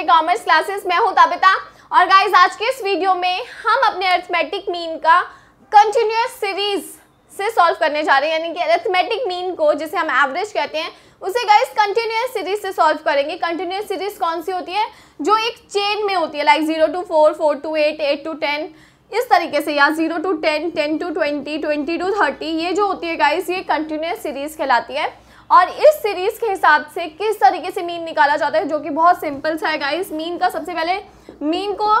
अपने commerce classes मैं हूं ताबिता और गाइस आज के इस वीडियो में हम अपने अर्थमेटिक मीन का कंटिन्यूस सीरीज से सॉल्व करने जा रहे हैं यानी कि अर्थमेटिक मीन को जिसे हम एवरेज कहते हैं उसे गाइस कंटिन्यूस सीरीज से सॉल्व करेंगे कंटिन्यूस सीरीज कौन सी होती है जो एक चेन में होती है like zero to four four to eight eight to ten इस तरीके से या zero to ten ten to twenty twenty to thirty ये जो होती है गाइस ये कंटिन्यूस सीरीज कहलाती है और इस सीरीज के हिसाब से किस तरीके से मीन निकाला जाता है जो कि बहुत सिंपल सा है गाइस मीन का सबसे पहले मीन को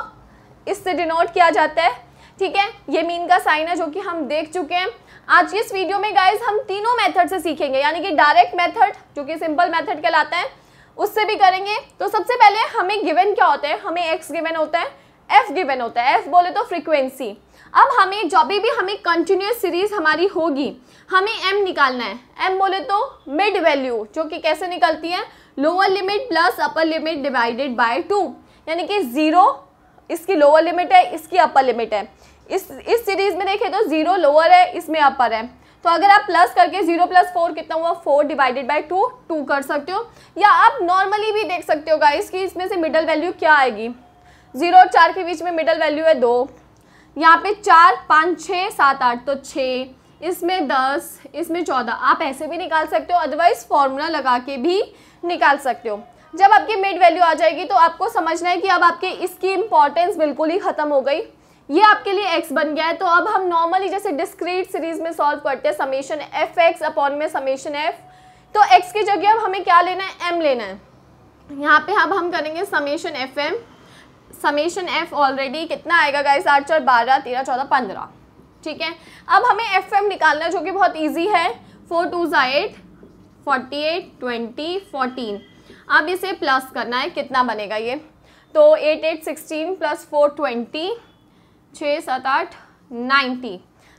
इससे डिनोट किया जाता है ठीक है ये मीन का साइन है जो कि हम देख चुके हैं आज इस वीडियो में गाइज हम तीनों मेथड से सीखेंगे यानी कि डायरेक्ट मेथड जो कि सिंपल मेथड कहलाता है उससे भी करेंगे तो सबसे पहले हमें गिवन क्या होता है हमें एक्स गिवन होता है एफ गिवन होता है एफ बोले तो फ्रीक्वेंसी अब हमें जब भी हमें कंटिन्यूस सीरीज हमारी होगी हमें एम निकालना है एम बोले तो मिड वैल्यू जो कि कैसे निकलती है lower limit plus upper limit divided by two यानी कि ज़ीरो इसकी लोअर लिमिट है इसकी अपर लिमिट है इस इस सीरीज़ में देखें तो ज़ीरो लोअर है इसमें अपर है तो अगर आप प्लस करके जीरो प्लस फोर कितना हुआ four divided by two two कर सकते हो या आप नॉर्मली भी देख सकते हो गाइस कि इसमें से मिडल वैल्यू क्या आएगी जीरो और चार के बीच में मिडल वैल्यू है दो यहाँ पे चार पाँच छः सात आठ तो छः इसमें दस इसमें चौदह आप ऐसे भी निकाल सकते हो अदरवाइज फॉर्मूला लगा के भी निकाल सकते हो जब आपकी मिड वैल्यू आ जाएगी तो आपको समझना है कि अब आपके इसकी इम्पॉर्टेंस बिल्कुल ही ख़त्म हो गई ये आपके लिए एक्स बन गया है तो अब हम नॉर्मली जैसे डिस्क्रीट सीरीज में सॉल्व करते हैं समेशन एफ एक्स अपॉन में समेशन एफ तो एक्स की जगह अब हमें क्या लेना है एम लेना है यहाँ पे अब हम करेंगे summation f m summation f already कितना आएगा गाइस आठ चार बारह तेरह चौदह पंद्रह ठीक है अब हमें एफ एम निकालना जो कि बहुत ईजी है फोर टू ज़ा eight forty eight twenty fourteen अब इसे प्लस करना है कितना बनेगा ये तो eight eight sixteen plus four twenty छः सात आठ नाइन्टी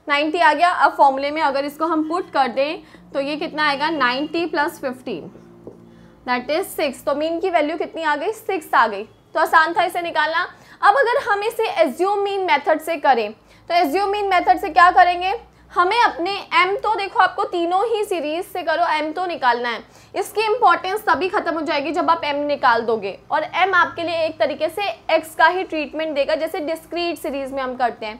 नाइन्टी आ गया अब फॉर्मूले में अगर इसको हम पुट कर दें तो ये कितना आएगा ninety plus fifteen that is six तो मीन की वैल्यू कितनी आ गई सिक्स आ गई तो आसान था इसे निकालना अब अगर हम इसे एज्यूम मीन मेथड से करें तो एज्यूम मीन मेथड से क्या करेंगे हमें अपने एम तो देखो आपको तीनों ही सीरीज से करो एम तो निकालना है इसकी इम्पोर्टेंस तभी ख़त्म हो जाएगी जब आप एम निकाल दोगे और एम आपके लिए एक तरीके से एक्स का ही ट्रीटमेंट देगा जैसे डिस्क्रीट सीरीज में हम करते हैं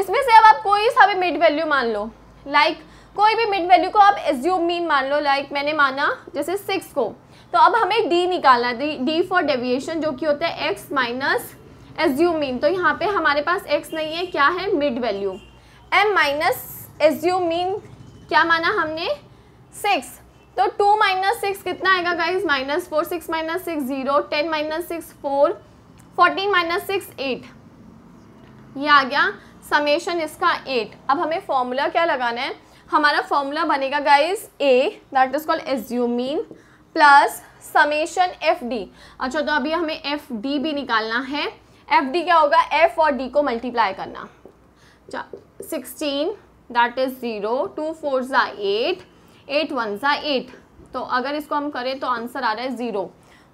इसमें से अब आप कोई सा भी मिड वैल्यू मान लो लाइक like, कोई भी मिड वैल्यू को आप एज्यूम मीन मान लो लाइक like मैंने माना जैसे सिक्स को तो अब हमें डी निकालना है डी फॉर डेविएशन जो कि होता है एक्स माइनस एज्यूम मीन तो यहाँ पे हमारे पास एक्स नहीं है क्या है mid value M minus assume mean क्या माना हमने सिक्स तो टू माइनस सिक्स कितना आएगा guys minus four six minus six zero ten minus six four fourteen minus six eight ये आ गया समेशन इसका एट अब हमें फॉर्मूला क्या लगाना है हमारा फॉर्मूला बनेगा guys A that is called assume mean plus summation f d अच्छा तो अभी हमें एफ डी भी निकालना है एफ डी क्या होगा एफ और डी को मल्टीप्लाई करना sixteen that is zero two four ज़ा एट एट वन ज़ा एट तो अगर इसको हम करें तो आंसर आ रहा है ज़ीरो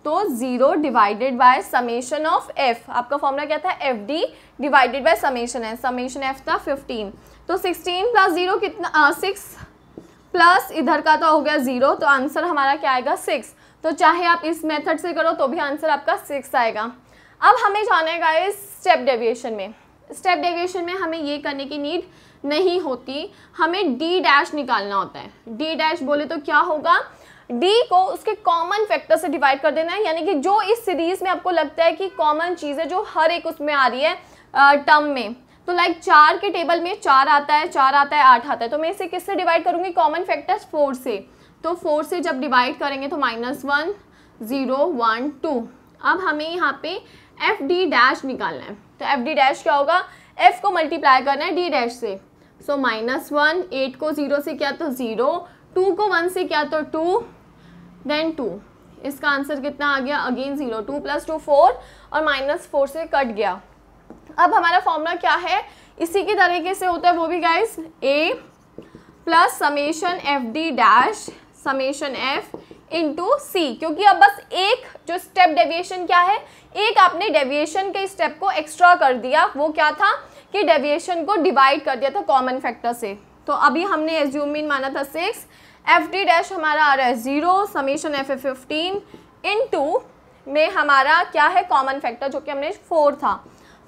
तो zero divided by summation of f आपका फॉर्मूला क्या था f d divided by summation है समेशन एफ था फिफ्टीन तो सिक्सटीन प्लस ज़ीरो कितना सिक्स uh, प्लस इधर का तो हो गया ज़ीरो तो आंसर हमारा क्या आएगा सिक्स तो चाहे आप इस मेथड से करो तो भी आंसर आपका सिक्स आएगा अब हमें जाना है इस स्टेप डेविएशन में स्टेप डेविएशन में हमें ये करने की नीड नहीं होती हमें डी डैश निकालना होता है डी डैश बोले तो क्या होगा डी को उसके कॉमन फैक्टर से डिवाइड कर देना है यानी कि जो इस सीरीज़ में आपको लगता है कि कॉमन चीज़ है जो हर एक उसमें आ रही है टर्म में तो लाइक चार के टेबल में चार आता है चार आता है आठ आता है तो मैं इसे किससे डिवाइड करूँगी कॉमन फैक्टर्स फोर से तो फोर से जब डिवाइड करेंगे तो minus one zero one two अब हमें यहाँ पे एफ डी डैश निकालना है तो एफ डी डैश क्या होगा एफ को मल्टीप्लाई करना है डी डैश से सो माइनस वन एट को ज़ीरो से क्या तो ज़ीरो टू को वन से क्या तो टू देन टू इसका आंसर कितना आ गया again zero two plus two four और माइनस फोर से कट गया अब हमारा फॉर्मूला क्या है इसी के तरीके से होता है वो भी guys A plus summation f d dash summation f into C क्योंकि अब बस एक जो स्टेप डेविएशन क्या है एक आपने डेविएशन के स्टेप को एक्स्ट्रा कर दिया वो क्या था कि डेविएशन को डिवाइड कर दिया था कॉमन फैक्टर से तो अभी हमने एज्यूम मीन माना था सिक्स एफ डी डैश हमारा आ रहा है zero summation f A fifteen into में हमारा क्या है कॉमन फैक्टर जो कि हमने फोर था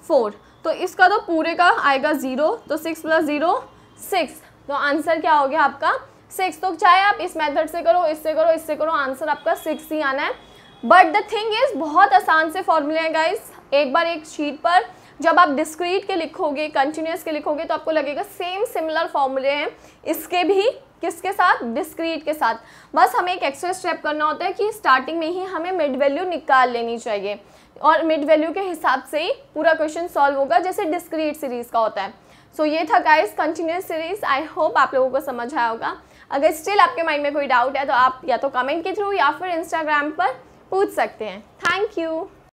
फोर तो इसका तो पूरे का आएगा ज़ीरो तो सिक्स प्लस ज़ीरो सिक्स तो आंसर क्या हो गया आपका सिक्स तो चाहे आप इस मेथड से करो इससे करो इससे करो आंसर आपका सिक्स ही आना है बट द थिंग इज़ बहुत आसान से फॉर्मूले हैं गाइस एक बार एक शीट पर जब आप डिस्क्रीट के लिखोगे कंटिन्यूस के लिखोगे तो आपको लगेगा सेम सिमिलर फॉर्मूले हैं इसके भी किसके साथ डिस्क्रीट के साथ बस हमें एक एक्स्ट्रा स्टेप करना होता है कि स्टार्टिंग में ही हमें मिड वैल्यू निकाल लेनी चाहिए और मिड वैल्यू के हिसाब से ही पूरा क्वेश्चन सॉल्व होगा जैसे डिस्क्रीट सीरीज़ का होता है सो so, ये था guys continuous series I hope आप लोगों को समझ आया होगा अगर स्टिल आपके माइंड में कोई डाउट है तो आप या तो कमेंट के थ्रू या फिर इंस्टाग्राम पर पूछ सकते हैं थैंक यू